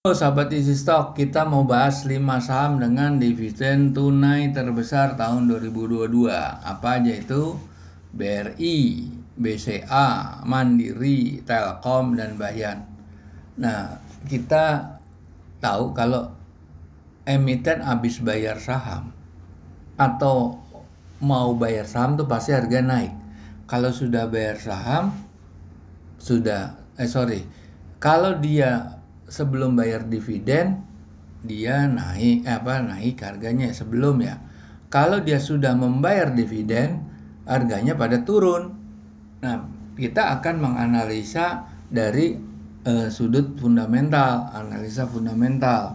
Halo sahabat isi stok, kita mau bahas 5 saham dengan dividen tunai terbesar tahun 2022. Apa aja itu? BRI, BCA, Mandiri, Telkom, dan Bayan. Nah, kita tahu kalau emiten habis bayar saham atau mau bayar saham tuh pasti harga naik. Kalau sudah bayar saham, sudah, eh sorry, kalau dia sebelum bayar dividen dia naik eh, apa naik harganya sebelum ya. Kalau dia sudah membayar dividen, harganya pada turun. Nah, kita akan menganalisa dari eh, sudut fundamental, analisa fundamental.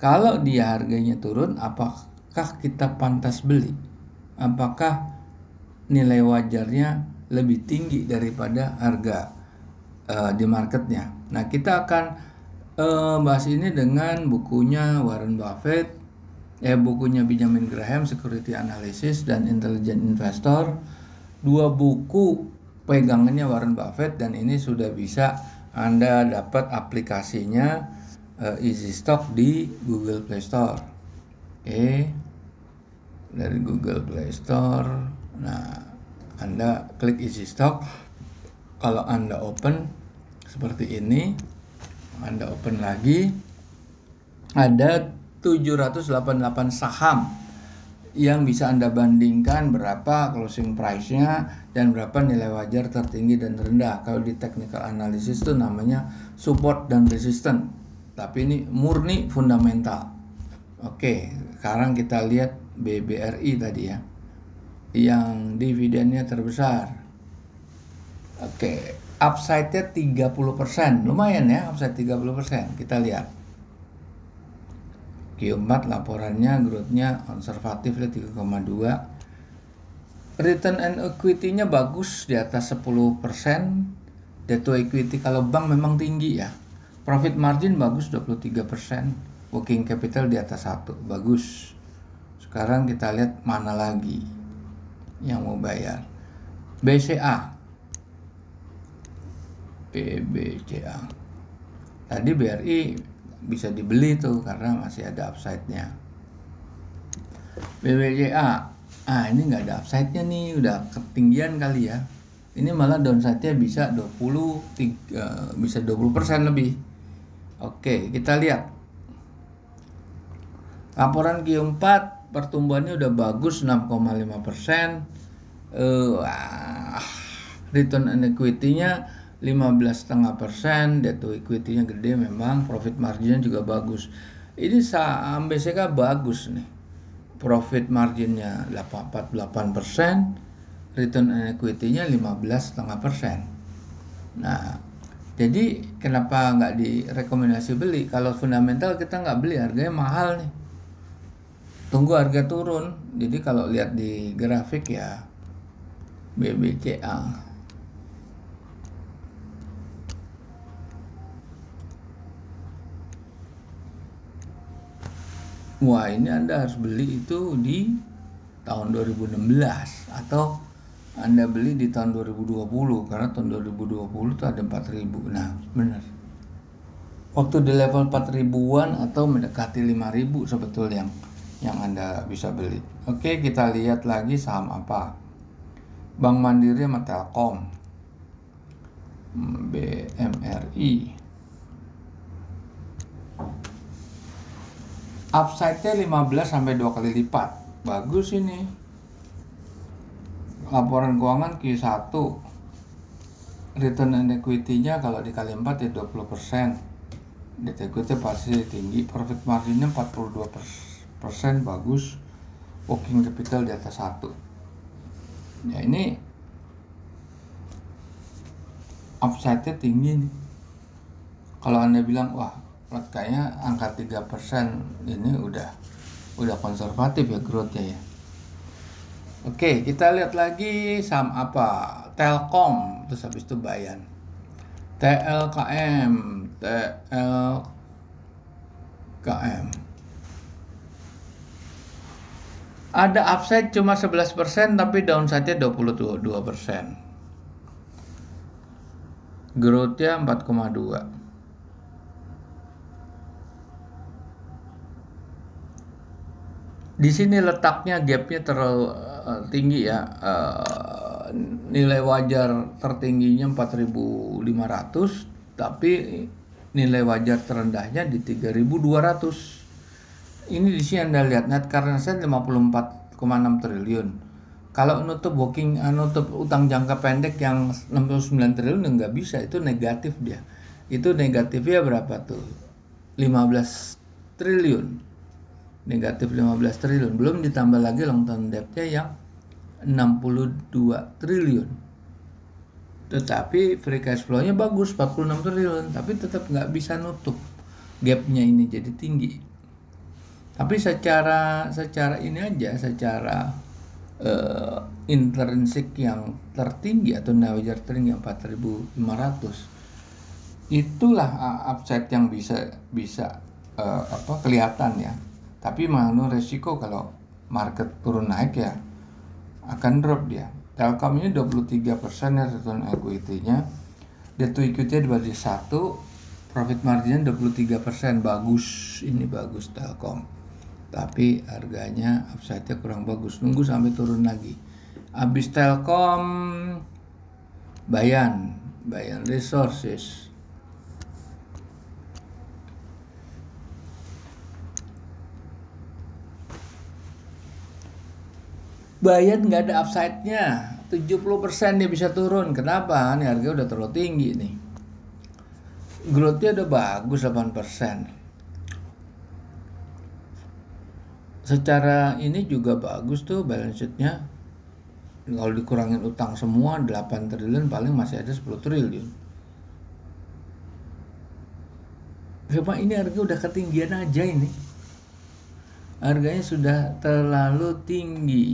Kalau dia harganya turun, apakah kita pantas beli? Apakah nilai wajarnya lebih tinggi daripada harga eh, di marketnya? Nah, kita akan eh, bahas ini dengan bukunya Warren Buffett, eh bukunya Benjamin Graham, Security Analysis dan Intelligent Investor. Dua buku pegangannya Warren Buffett dan ini sudah bisa Anda dapat aplikasinya eh, Easy Stock di Google Play Store. Oke. Okay. Dari Google Play Store. Nah, Anda klik Easy Stock. Kalau Anda open seperti ini, anda open lagi ada 788 saham yang bisa Anda bandingkan berapa closing price-nya dan berapa nilai wajar tertinggi dan terendah. Kalau di technical analysis itu namanya support dan resistance. Tapi ini murni fundamental. Oke, sekarang kita lihat BBRI tadi ya. Yang dividennya terbesar. Oke, upside-nya 30%. Lumayan ya, upside 30%. Kita lihat. Q4 laporannya growth-nya konservatif 3,2. Return and equity-nya bagus di atas 10%. Debt to equity kalau bank memang tinggi ya. Profit margin bagus 23%. Working capital di atas 1. Bagus. Sekarang kita lihat mana lagi yang mau bayar. BCA PBCA. Tadi BRI bisa dibeli tuh karena masih ada upside-nya. BBCA, ah ini nggak ada upside-nya nih, udah ketinggian kali ya. Ini malah downside-nya bisa 20 3, eh, bisa 20% lebih. Oke, kita lihat. Laporan Q4 pertumbuhannya udah bagus 6,5 persen. Uh, return on equity-nya 15,5 persen, debt to equity-nya gede memang, profit margin juga bagus. Ini saham BCK bagus nih, profit margin-nya 48 persen, return on equity-nya 15,5 persen. Nah, jadi kenapa nggak direkomendasi beli? Kalau fundamental kita nggak beli, harganya mahal nih. Tunggu harga turun. Jadi kalau lihat di grafik ya BBCA wah ini Anda harus beli itu di tahun 2016 atau Anda beli di tahun 2020 karena tahun 2020 itu ada 4000. Nah, benar. Waktu di level 4000-an atau mendekati 5000 sebetulnya yang yang Anda bisa beli. Oke, kita lihat lagi saham apa. Bank Mandiri sama Telkom. Hmm, BMRI upside-nya 15 sampai 2 kali lipat. Bagus ini. Laporan keuangan Q1 return on equity-nya kalau dikali 4 ya 20%. Debt equity pasti tinggi, profit margin-nya 42% bagus. Working capital di atas 1. Ya ini upside-nya tinggi nih. Kalau Anda bilang, wah kayaknya angka 3% ini udah udah konservatif ya growth ya. Oke, kita lihat lagi saham apa? Telkom, terus habis itu Bayan. TLKM, TLKM. Ada upside cuma 11% tapi downside-nya 22%. Growth-nya 4,2. di sini letaknya gapnya terlalu eh, tinggi ya eh, nilai wajar tertingginya 4.500 tapi nilai wajar terendahnya di 3.200 ini di sini anda lihat net karena saya 54,6 triliun kalau nutup booking eh, nutup utang jangka pendek yang 69 triliun nggak bisa itu negatif dia itu negatifnya berapa tuh 15 triliun negatif 15 triliun belum ditambah lagi long term debtnya yang 62 triliun tetapi free cash flow-nya bagus 46 triliun tapi tetap nggak bisa nutup gapnya ini jadi tinggi tapi secara secara ini aja secara uh, intrinsik yang tertinggi atau nawajar tertinggi yang 4500 itulah uh, upside yang bisa bisa uh, apa kelihatan ya tapi mengandung resiko kalau market turun naik ya akan drop dia Telkom ini 23% ya return equity-nya debt to equity nya dibagi 1. profit margin 23% bagus ini bagus Telkom tapi harganya upside-nya kurang bagus nunggu sampai turun lagi habis Telkom Bayan Bayan Resources Bayat nggak ada upside-nya. 70% dia bisa turun. Kenapa? Nih harga udah terlalu tinggi nih. Growth-nya udah bagus 8%. Secara ini juga bagus tuh balance sheet-nya. Kalau dikurangin utang semua 8 triliun paling masih ada 10 triliun. Cuma ini harga udah ketinggian aja ini. Harganya sudah terlalu tinggi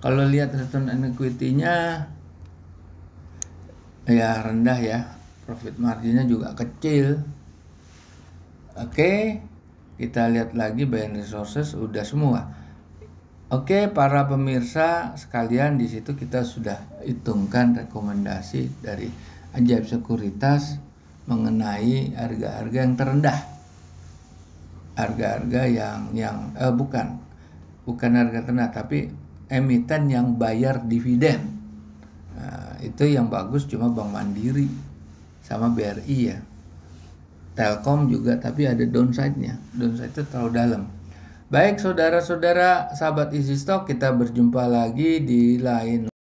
kalau lihat return on equity-nya ya rendah ya profit marginnya juga kecil oke okay, kita lihat lagi bayan resources udah semua oke okay, para pemirsa sekalian di situ kita sudah hitungkan rekomendasi dari ajaib sekuritas mengenai harga-harga yang terendah harga-harga yang yang eh, bukan bukan harga terendah tapi emiten yang bayar dividen. Nah, itu yang bagus cuma Bank Mandiri sama BRI ya. Telkom juga tapi ada downside-nya. Downside itu terlalu dalam. Baik saudara-saudara sahabat Easy Stock kita berjumpa lagi di lain